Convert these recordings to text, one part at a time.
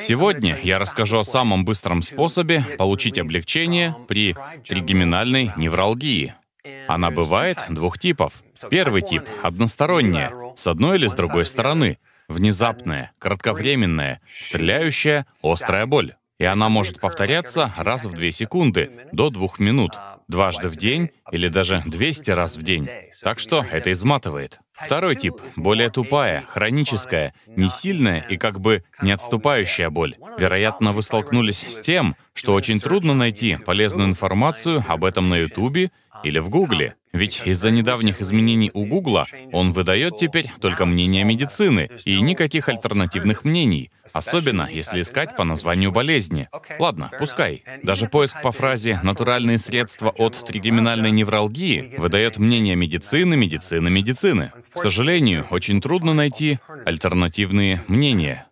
Сегодня я расскажу о самом быстром способе получить облегчение при тригеминальной невралгии. Она бывает двух типов. Первый тип — односторонняя, с одной или с другой стороны, внезапная, кратковременная, стреляющая, острая боль. И она может повторяться раз в 2 секунды, до 2 минут, дважды в день или даже 200 раз в день. Так что это изматывает. Второй тип — более тупая, хроническая, не сильная и как бы не отступающая боль. Вероятно, вы столкнулись с тем, что очень трудно найти полезную информацию об этом на Ютубе или в Гугле. Ведь из-за недавних изменений у Гугла он выдает теперь только мнение медицины и никаких альтернативных мнений, особенно если искать по названию болезни. Ладно, пускай. Даже поиск по фразе «натуральные средства от тригеминальной невралгии» выдает мнение медицины, медицины, медицины. К сожалению, очень трудно найти альтернативные мнения.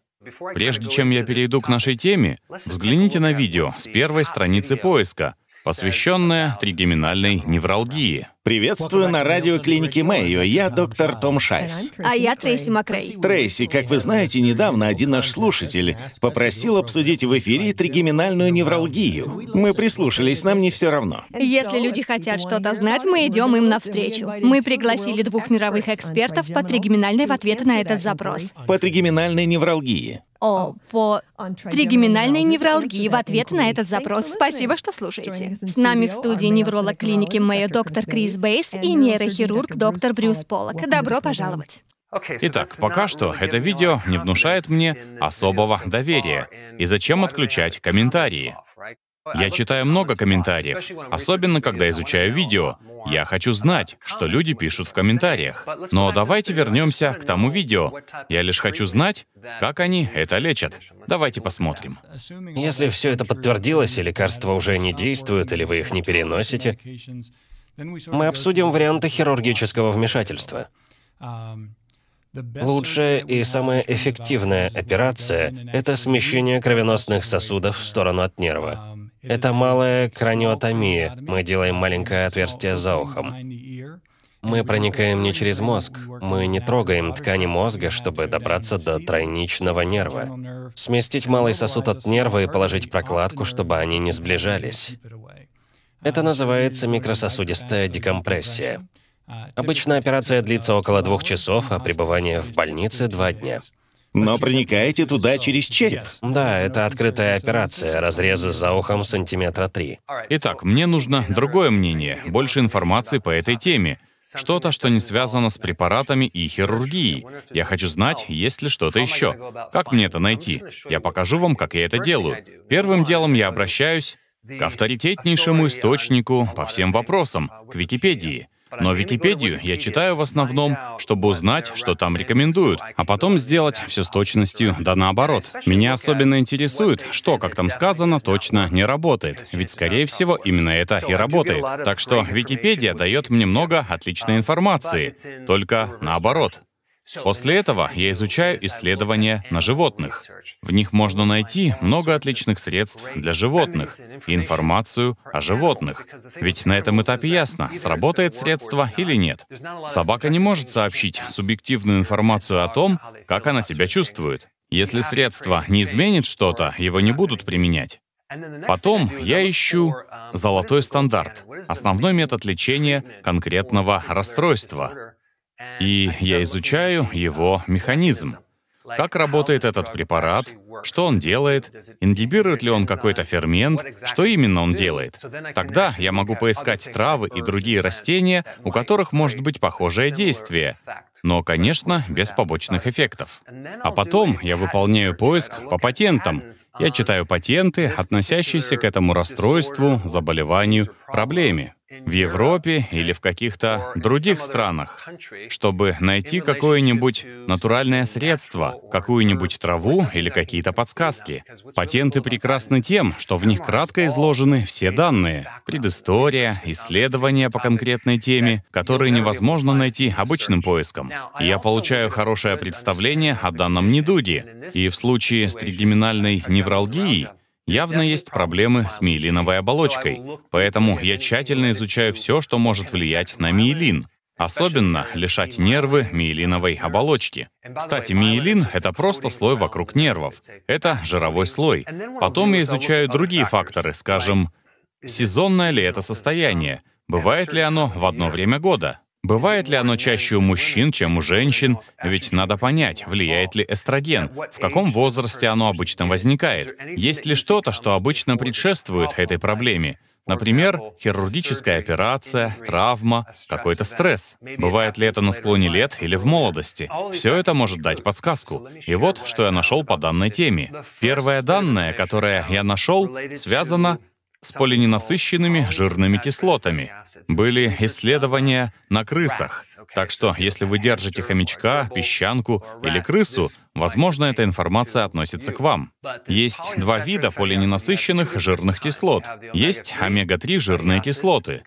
Прежде чем я перейду к нашей теме, взгляните на видео с первой страницы поиска, посвященное тригеминальной невралгии. Приветствую на радио клиники Мэйо. Я доктор Том Шайвс. А я Трейси Макрей. Трейси, как вы знаете, недавно один наш слушатель попросил обсудить в эфире тригеминальную невралгию. Мы прислушались, нам не все равно. Если люди хотят что-то знать, мы идем им навстречу. Мы пригласили двух мировых экспертов по тригеминальной в ответ на этот запрос. По тригеминальной невралгии. О а, по тригеминальной невралгии в ответ на этот запрос. Спасибо, что слушаете. С нами в студии невролог клиники Мэйо доктор Крис Бейс и нейрохирург доктор Брюс Полок. Добро пожаловать. Итак, пока что это видео не внушает мне особого доверия. И зачем отключать комментарии? Я читаю много комментариев, особенно когда изучаю видео. Я хочу знать, что люди пишут в комментариях. Но давайте вернемся к тому видео. Я лишь хочу знать, как они это лечат. Давайте посмотрим. Если все это подтвердилось, и лекарства уже не действуют, или вы их не переносите, мы обсудим варианты хирургического вмешательства. Лучшая и самая эффективная операция — это смещение кровеносных сосудов в сторону от нерва. Это малая краниотомия. Мы делаем маленькое отверстие за ухом. Мы проникаем не через мозг. Мы не трогаем ткани мозга, чтобы добраться до тройничного нерва. Сместить малый сосуд от нерва и положить прокладку, чтобы они не сближались. Это называется микрососудистая декомпрессия. Обычно операция длится около двух часов, а пребывание в больнице — два дня но проникаете туда через череп. Да, это открытая операция, разрезы за ухом сантиметра три. Итак, мне нужно другое мнение, больше информации по этой теме. Что-то, что не связано с препаратами и хирургией. Я хочу знать, есть ли что-то еще. Как мне это найти? Я покажу вам, как я это делаю. Первым делом я обращаюсь к авторитетнейшему источнику по всем вопросам, к Википедии. Но Википедию я читаю в основном, чтобы узнать, что там рекомендуют, а потом сделать все с точностью, да наоборот. Меня особенно интересует, что, как там сказано, точно не работает. Ведь, скорее всего, именно это и работает. Так что Википедия дает мне много отличной а, информации, э, только ну, наоборот. После этого я изучаю исследования на животных. В них можно найти много отличных средств для животных и информацию о животных. Ведь на этом этапе ясно, сработает средство или нет. Собака не может сообщить субъективную информацию о том, как она себя чувствует. Если средство не изменит что-то, его не будут применять. Потом я ищу золотой стандарт, основной метод лечения конкретного расстройства. И я изучаю его механизм. Как работает этот препарат, что он делает, ингибирует ли он какой-то фермент, что именно он делает. Тогда я могу поискать травы и другие растения, у которых может быть похожее действие, но, конечно, без побочных эффектов. А потом я выполняю поиск по патентам. Я читаю патенты, относящиеся к этому расстройству, заболеванию, проблеме в Европе или в каких-то других странах, чтобы найти какое-нибудь натуральное средство, какую-нибудь траву или какие-то подсказки. Патенты прекрасны тем, что в них кратко изложены все данные, предыстория, исследования по конкретной теме, которые невозможно найти обычным поиском. я получаю хорошее представление о данном недуге, и в случае с тригеминальной невралгией Явно есть проблемы с миелиновой оболочкой, поэтому я тщательно изучаю все, что может влиять на миелин, Особенно лишать нервы миелиновой оболочки. Кстати, миелин — это просто слой вокруг нервов. Это жировой слой. Потом я изучаю другие факторы, скажем, сезонное ли это состояние, бывает ли оно в одно время года. Бывает ли оно чаще у мужчин, чем у женщин? Ведь надо понять, влияет ли эстроген, в каком возрасте оно обычно возникает, есть ли что-то, что обычно предшествует этой проблеме. Например, хирургическая операция, травма, какой-то стресс. Бывает ли это на склоне лет или в молодости? Все это может дать подсказку. И вот, что я нашел по данной теме. Первое данное, которое я нашел, связано с полиненасыщенными жирными кислотами. Были исследования на крысах. Так что, если вы держите хомячка, песчанку или крысу, возможно, эта информация относится к вам. Есть два вида полиненасыщенных жирных кислот. Есть омега-3 жирные кислоты.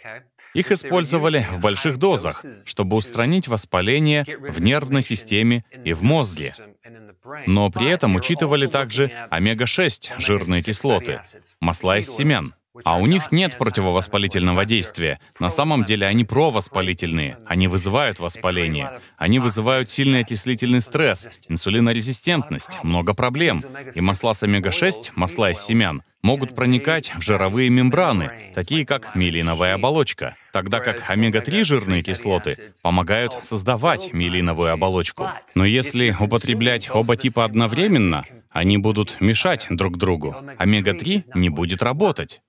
Их использовали в больших дозах, чтобы устранить воспаление в нервной системе и в мозге. Но при этом учитывали также омега-6 жирные кислоты, масла из семян. А у них нет противовоспалительного действия. На самом деле они провоспалительные. Они вызывают воспаление. Они вызывают сильный окислительный стресс, инсулинорезистентность, много проблем. И масла с омега-6, масла из семян, могут проникать в жировые мембраны, такие как миелиновая оболочка, тогда как омега-3 жирные кислоты помогают создавать миелиновую оболочку. Но если употреблять оба типа одновременно, они будут мешать друг другу. Омега-3 не будет работать.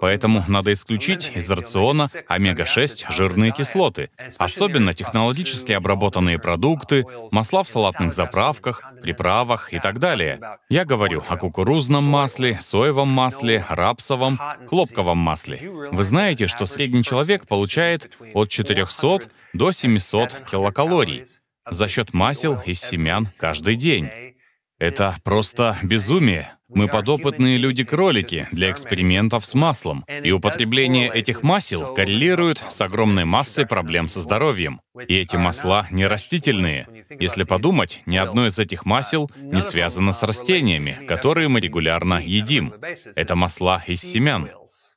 Поэтому надо исключить из рациона омега-6 жирные кислоты, особенно технологически обработанные продукты, масла в салатных заправках, приправах и так далее. Я говорю о кукурузном масле, соевом масле, рапсовом, хлопковом масле. Вы знаете, что средний человек получает от 400 до 700 килокалорий за счет масел из семян каждый день. Это просто безумие. Мы подопытные люди-кролики для экспериментов с маслом, и употребление этих масел коррелирует с огромной массой проблем со здоровьем. И эти масла не растительные. Если подумать, ни одно из этих масел не связано с растениями, которые мы регулярно едим. Это масла из семян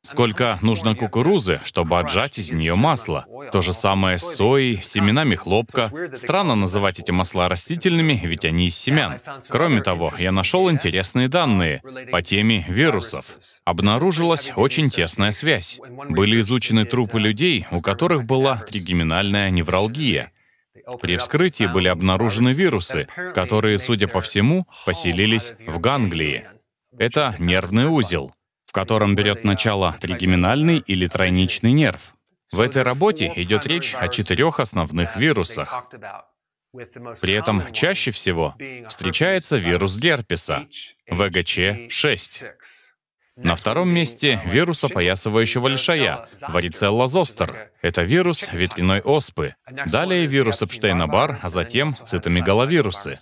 сколько нужно кукурузы, чтобы отжать из нее масло. То же самое с соей, семенами хлопка. Странно называть эти масла растительными, ведь они из семян. Кроме того, я нашел интересные данные по теме вирусов. Обнаружилась очень тесная связь. Были изучены трупы людей, у которых была тригеминальная невралгия. При вскрытии были обнаружены вирусы, которые, судя по всему, поселились в Ганглии. Это нервный узел в котором берет начало тригеминальный или тройничный нерв. В этой работе идет речь о четырех основных вирусах. При этом чаще всего встречается вирус герпеса, ВГЧ-6. На втором месте вирус опоясывающего лишая, варицелла зостер. Это вирус ветряной оспы. Далее вирус Эпштейна-Бар, а затем цитомегаловирусы.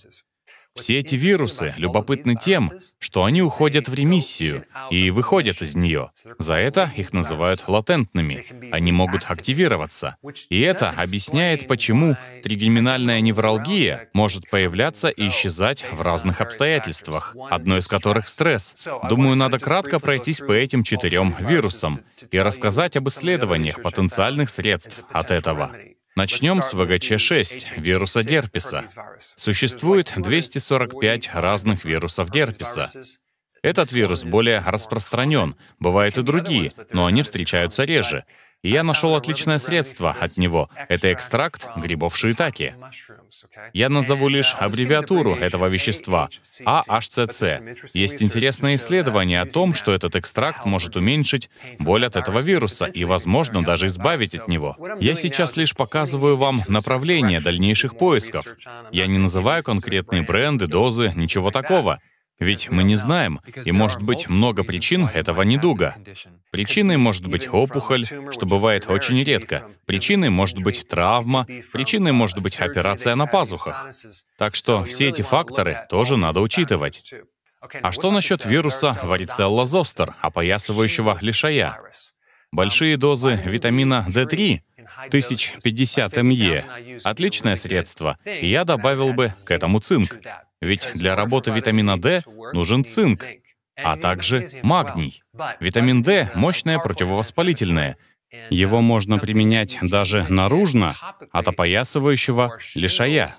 Все эти вирусы любопытны тем, что они уходят в ремиссию и выходят из нее. За это их называют латентными. Они могут активироваться. И это объясняет, почему тригеминальная невралгия может появляться и исчезать в разных обстоятельствах, одно из которых — стресс. Думаю, надо кратко пройтись по этим четырем вирусам и рассказать об исследованиях потенциальных средств от этого. Начнем с ВГЧ-6, вируса дерписа. Существует 245 разных вирусов дерписа. Этот вирус более распространен, бывают и другие, но они встречаются реже. И я нашел отличное средство от него. Это экстракт грибов шиитаки. Я назову лишь аббревиатуру этого вещества — AHCC. А Есть интересное исследование о том, что этот экстракт может уменьшить боль от этого вируса и, возможно, даже избавить от него. Я сейчас лишь показываю вам направление дальнейших поисков. Я не называю конкретные бренды, дозы, ничего такого. Ведь мы не знаем, и может быть много причин этого недуга. Причиной может быть опухоль, что бывает очень редко. Причиной может быть травма. Причиной может быть операция на пазухах. Так что все эти факторы тоже надо учитывать. А что насчет вируса варицелла зостер, опоясывающего лишая? Большие дозы витамина D3 1050 МЕ. Отличное средство. И я добавил бы к этому цинк. Ведь для работы витамина D нужен цинк, а также магний. Витамин D — мощное противовоспалительное. Его можно применять даже наружно, от опоясывающего лишая.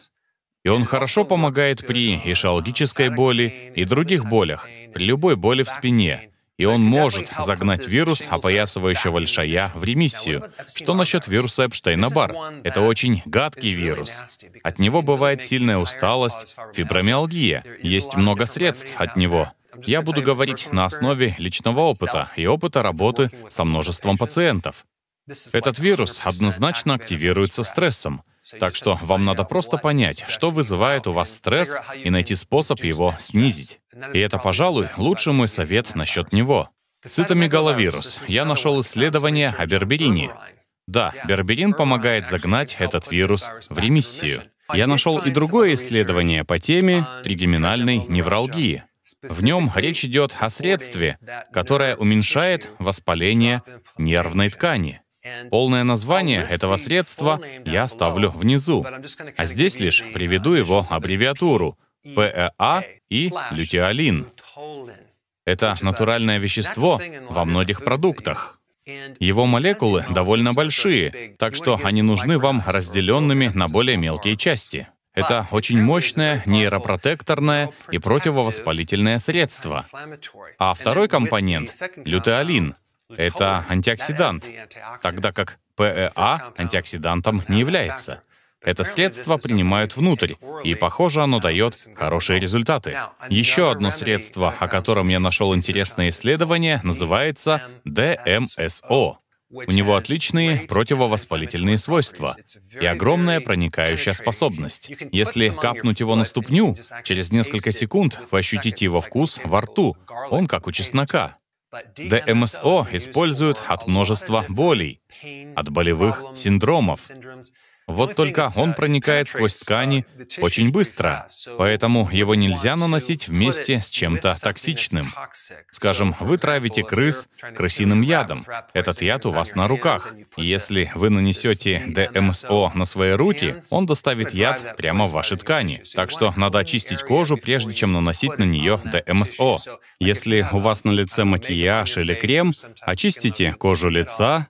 И он хорошо помогает при ишалгической боли и других болях, при любой боли в спине и он может загнать вирус, опоясывающего лишая, в ремиссию. Что насчет вируса Эпштейна-Бар? Это очень гадкий вирус. От него бывает сильная усталость, фибромиалгия. Есть много средств от него. Я буду говорить на основе личного опыта и опыта работы со множеством пациентов. Этот вирус однозначно активируется стрессом. Так что вам надо просто понять, что вызывает у вас стресс, и найти способ его снизить. И это, пожалуй, лучший мой совет насчет него. Цитомегаловирус. Я нашел исследование о берберине. Да, берберин помогает загнать этот вирус в ремиссию. Я нашел и другое исследование по теме тригеминальной невралгии. В нем речь идет о средстве, которое уменьшает воспаление нервной ткани. Полное название этого средства я оставлю внизу, а здесь лишь приведу его аббревиатуру ПЭА и лютеолин. Это натуральное вещество во многих продуктах. Его молекулы довольно большие, так что они нужны вам разделенными на более мелкие части. Это очень мощное нейропротекторное и противовоспалительное средство. А второй компонент — лютеолин. Это антиоксидант, тогда как ПЭА антиоксидантом не является. Это средство принимают внутрь, и, похоже, оно дает хорошие результаты. Еще одно средство, о котором я нашел интересное исследование, называется ДМСО. У него отличные противовоспалительные свойства и огромная проникающая способность. Если капнуть его на ступню, через несколько секунд вы ощутите его вкус во рту. Он как у чеснока. ДМСО используют от множества болей, от болевых синдромов, вот только он проникает сквозь ткани uh, очень быстро, поэтому его нельзя наносить вместе с чем-то токсичным. Скажем, вы травите крыс крысиным ядом. Этот яд у вас на руках. если вы нанесете ДМСО на свои руки, он доставит яд прямо в ваши ткани. Так что надо очистить кожу, прежде чем наносить на нее ДМСО. Если у вас на лице макияж или крем, очистите кожу лица,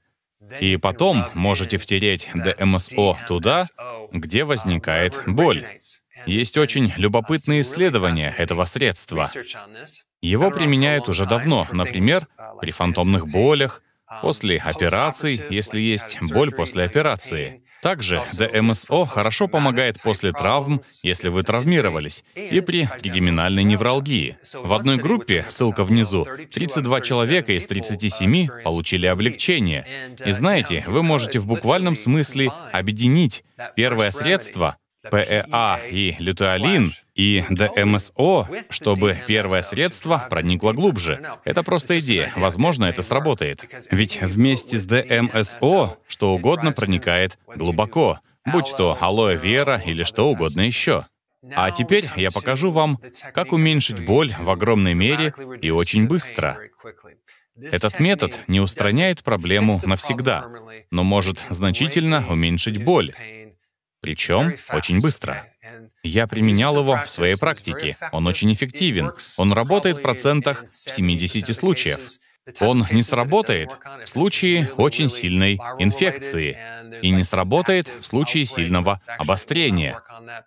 и потом можете втереть ДМСО туда, где возникает боль. Есть очень любопытные исследования этого средства. Его применяют уже давно, например, при фантомных болях, после операций, если есть боль после операции. Также ДМСО хорошо помогает после травм, если вы травмировались, и при тригеминальной невралгии. В одной группе, ссылка внизу, 32 человека из 37 получили облегчение. И знаете, вы можете в буквальном смысле объединить первое средство, ПЭА и лютеолин, и ДМСО, чтобы первое средство проникло глубже. Это просто идея. Возможно, это сработает. Ведь вместе с ДМСО что угодно проникает глубоко, будь то алоэ вера или что угодно еще. А теперь я покажу вам, как уменьшить боль в огромной мере и очень быстро. Этот метод не устраняет проблему навсегда, но может значительно уменьшить боль, причем очень быстро. Я применял его в своей практике. Он очень эффективен. Он работает в процентах в 70 случаев. Он не сработает в случае очень сильной инфекции и не сработает в случае сильного обострения.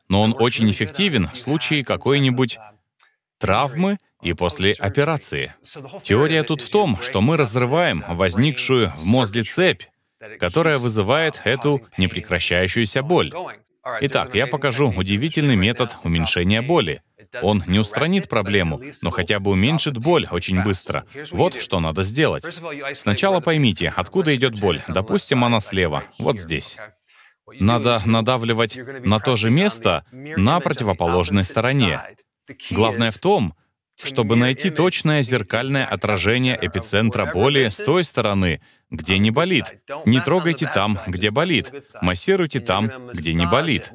Но он очень эффективен в случае какой-нибудь uh, травмы и после операции. Теория тут в том, что мы разрываем возникшую в мозге цепь, которая вызывает эту непрекращающуюся боль. Итак, я покажу удивительный метод уменьшения боли. Он не устранит проблему, но хотя бы уменьшит боль очень быстро. Вот что надо сделать. Сначала поймите, откуда идет боль. Допустим, она слева, вот здесь. Надо надавливать на то же место на противоположной стороне. Главное в том, чтобы найти точное зеркальное отражение эпицентра боли с той стороны, где не болит. Не трогайте там, где болит. Массируйте там, где не болит.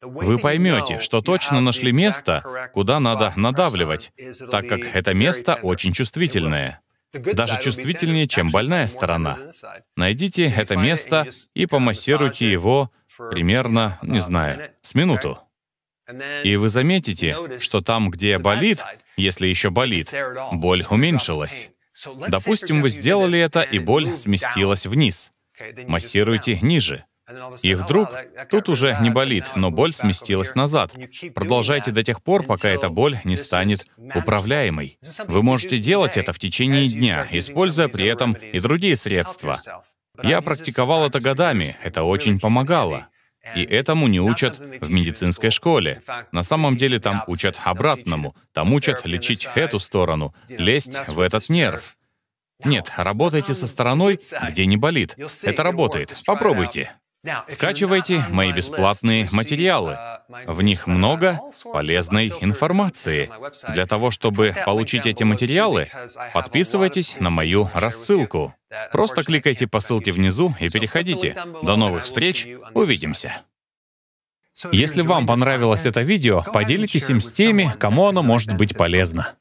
Вы поймете, что точно нашли место, куда надо надавливать, так как это место очень чувствительное. Даже чувствительнее, чем больная сторона. Найдите это место и помассируйте его примерно, не знаю, с минуту. И вы заметите, что там, где болит, если еще болит, боль уменьшилась. Допустим, вы сделали это, и боль сместилась вниз. Массируйте ниже. И oh, вдруг тут уже не болит, но боль сместилась назад. Продолжайте до тех пор, пока эта боль не станет управляемой. Вы можете делать это в течение дня, используя при этом и другие средства. Я практиковал это годами, это очень помогало. И этому не учат в медицинской школе. На самом деле там учат обратному. Там учат лечить эту сторону, лезть в этот нерв. Нет, работайте со стороной, где не болит. Это работает. Попробуйте. Скачивайте мои бесплатные материалы. Uh, В них много полезной информации. Для того, чтобы получить эти материалы, подписывайтесь на мою рассылку. Просто кликайте по ссылке внизу и переходите. До новых встреч. Увидимся. Если вам понравилось это видео, поделитесь им с теми, кому оно может быть полезно.